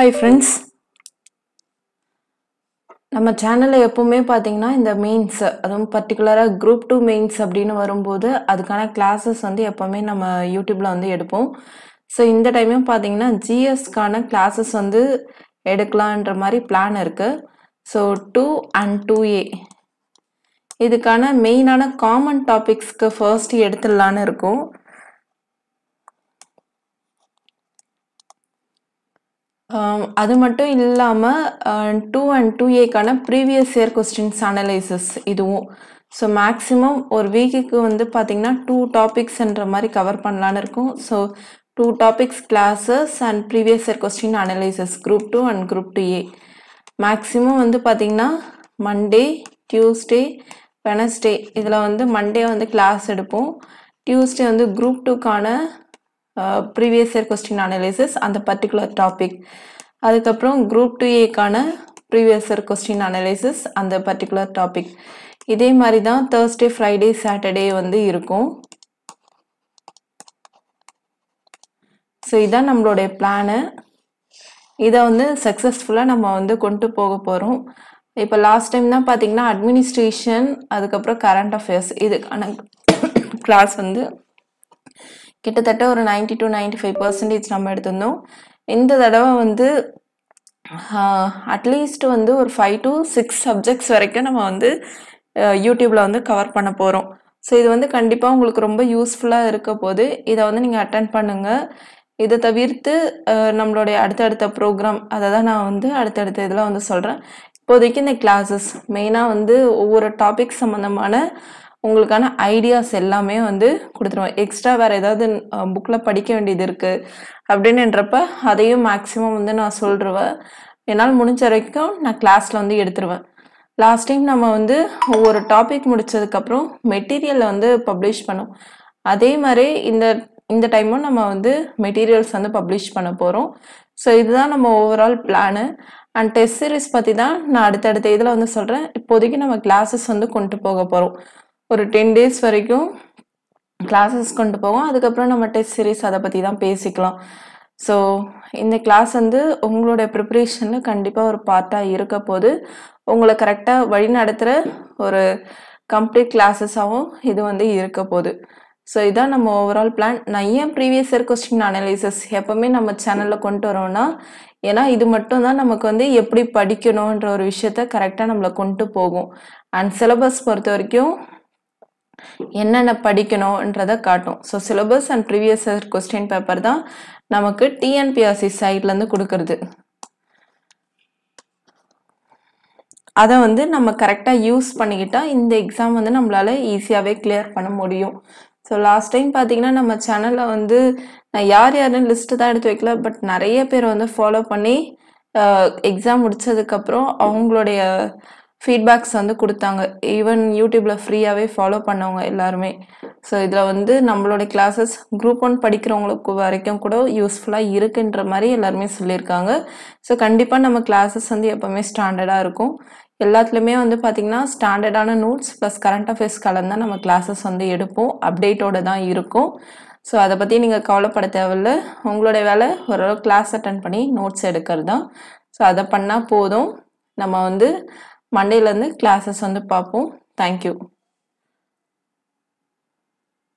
hi friends நம்ம சேனலில் எப்போவுமே பார்த்தீங்கன்னா இந்த மெயின்ஸ் அதுவும் பர்டிகுலராக குரூப் டூ மெயின்ஸ் அப்படின்னு வரும்போது அதுக்கான கிளாஸஸ் வந்து எப்போவுமே நம்ம யூடியூப்பில் வந்து எடுப்போம் ஸோ இந்த டைமும் பார்த்தீங்கன்னா ஜிஎஸ்க்கான கிளாஸஸ் வந்து எடுக்கலான்ற மாதிரி பிளான் இருக்குது so two and two A இதுக்கான மெயினான காமன் டாபிக்ஸ்க்கு ஃபர்ஸ்ட் எடுத்துடலான்னு இருக்கும் அது மட்டும் இல்லாமல் டூ அண்ட் டூ ஏக்கான ப்ரீவியஸ் இயர் கொஸ்டின்ஸ் அனலைசஸ் இதுவும் ஸோ மேக்ஸிமம் ஒரு வீக்குக்கு வந்து பார்த்திங்கன்னா டூ டாபிக்ஸ்ன்ற மாதிரி கவர் பண்ணலான்னு இருக்கும் so two topics classes and previous year question analysis group two and group two A maximum வந்து பார்த்திங்கன்னா மண்டே டியூஸ்டே வெனஸ்டே இதில் வந்து மண்டே வந்து கிளாஸ் எடுப்போம் டியூஸ்டே வந்து குரூப் டூக்கான ப்ரீவியஸ் இயர் கொஸ்டின் அனாலிசிஸ் அந்த பர்டிகுலர் டாபிக் அதுக்கப்புறம் குரூப் டூ ஏக்கான ப்ரீவியஸ் இயர் கொஸ்டின் அனாலிசிஸ் அந்த பர்டிகுலர் டாபிக் இதே மாதிரி தான் தேர்ஸ்டே ஃப்ரைடே சாட்டர்டே வந்து இருக்கும் ஸோ இதான் நம்மளுடைய பிளானு இதை வந்து சக்ஸஸ்ஃபுல்லாக நம்ம வந்து கொண்டு போக போகிறோம் இப்போ லாஸ்ட் டைம் தான் பார்த்தீங்கன்னா அட்மினிஸ்ட்ரேஷன் அதுக்கப்புறம் கரண்ட் அஃபேர்ஸ் இதுக்கான கிளாஸ் வந்து கிட்டத்தட்ட ஒரு ninety to ninety five percentage நம்ம எடுத்திருந்தோம் இந்த தடவை வந்து அட்லீஸ்ட் வந்து ஒரு ஃபைவ் டு சிக்ஸ் சப்ஜெக்ட்ஸ் வரைக்கும் நம்ம வந்து யூடியூப்பில் வந்து கவர் பண்ண போகிறோம் ஸோ இது வந்து கண்டிப்பாக உங்களுக்கு ரொம்ப யூஸ்ஃபுல்லாக இருக்க போது இதை வந்து நீங்கள் அட்டன் பண்ணுங்கள் இதை தவிர்த்து நம்மளுடைய அடுத்தடுத்த ப்ரோக்ராம் அதை தான் நான் வந்து அடுத்தடுத்த இதெல்லாம் வந்து சொல்கிறேன் இப்போதைக்கு இந்த கிளாஸஸ் மெயினாக வந்து ஒவ்வொரு டாபிக் சம்மந்தமான உங்களுக்கான ஐடியாஸ் எல்லாமே வந்து கொடுத்துருவேன் எக்ஸ்ட்ரா வேறு ஏதாவது புக்கில் படிக்க வேண்டியது இருக்குது அப்படின்னுன்றப்ப அதையும் மேக்ஸிமம் வந்து நான் சொல்கிறேன் என்னால் முடிஞ்ச வரைக்கும் நான் கிளாஸில் வந்து எடுத்துருவேன் லாஸ்ட் டைம் நம்ம வந்து ஒவ்வொரு டாபிக் முடித்ததுக்கப்புறம் மெட்டீரியலை வந்து பப்ளிஷ் பண்ணோம் அதே மாதிரி இந்த இந்த டைமும் நம்ம வந்து மெட்டீரியல்ஸ் வந்து பப்ளிஷ் பண்ண போகிறோம் ஸோ இதுதான் நம்ம overall plan and test series பற்றி தான் நான் அடுத்தடுத்த இதில் வந்து சொல்கிறேன் இப்போதைக்கு நம்ம கிளாஸஸ் வந்து கொண்டு போக போகிறோம் ஒரு டென் டேஸ் வரைக்கும் கிளாஸஸ் கொண்டு போவோம் அதுக்கப்புறம் நம்ம டெஸ்ட் சீரீஸ் அதை பற்றி தான் பேசிக்கலாம் ஸோ இந்த கிளாஸ் வந்து உங்களோட ப்ரிப்ரேஷனில் கண்டிப்பாக ஒரு பார்ட்டாக இருக்க போது உங்களை கரெக்டாக வழி நடத்துகிற ஒரு கம்ப்ளீட் கிளாஸஸாகவும் இது வந்து இருக்க போது ஸோ இதுதான் நம்ம ஓவரால் பிளான் நான் ஏன் ப்ரீவியஸ் இயர் கொஸ்டின் அனாலிசஸ் எப்போவுமே நம்ம சேனலில் கொண்டு வரோம்னா ஏன்னா இது மட்டும் தான் நமக்கு வந்து எப்படி படிக்கணுன்ற ஒரு விஷயத்த கரெக்டாக நம்மளை கொண்டு போகும் அண்ட் சிலபஸ் பொறுத்த வரைக்கும் என்னென்ன படிக்கணுன்றதை காட்டும் so syllabus and previous year question paper தான் நமக்கு டிஎன்பிஆர்சி சைட்லேருந்து கொடுக்கறது அதை வந்து நம்ம கரெக்டாக யூஸ் பண்ணிக்கிட்டால் இந்த எக்ஸாம் வந்து நம்மளால் ஈஸியாகவே கிளியர் பண்ண முடியும் ஸோ லாஸ்ட் டைம் பார்த்தீங்கன்னா நம்ம சேனலில் வந்து நான் யார் யாருன்னு லிஸ்ட்டு தான் எடுத்து வைக்கல பட் நிறைய பேர் வந்து ஃபாலோ பண்ணி எக்ஸாம் முடித்ததுக்கப்புறம் அவங்களுடைய ஃபீட்பேக்ஸ் வந்து கொடுத்தாங்க ஈவன் யூடியூப்பில் ஃப்ரீயாகவே ஃபாலோ பண்ணவங்க எல்லாருமே ஸோ இதில் வந்து நம்மளோட கிளாஸஸ் குரூப் ஒன் படிக்கிறவங்களுக்கு வரைக்கும் கூட யூஸ்ஃபுல்லாக இருக்குன்ற மாதிரி எல்லாருமே சொல்லியிருக்காங்க ஸோ கண்டிப்பாக நம்ம கிளாஸஸ் வந்து எப்போவுமே ஸ்டாண்டர்டாக இருக்கும் எல்லாத்துலேயுமே வந்து பார்த்திங்கன்னா ஸ்டாண்டர்டான நோட்ஸ் ப்ளஸ் கரண்ட் அஃபேர்ஸ் கலந்து தான் நம்ம கிளாஸஸ் வந்து எடுப்போம் அப்டேட்டோடு தான் இருக்கும் ஸோ அதை பற்றி நீங்கள் கவலைப்பட தேவையில்ல உங்களோட வேலை ஓரளவு கிளாஸ் அட்டன் பண்ணி நோட்ஸ் எடுக்கிறது தான் ஸோ அதை பண்ணால் போதும் நம்ம வந்து மண்டேலேருந்து கிளாஸஸ் வந்து பார்ப்போம் தேங்க்யூ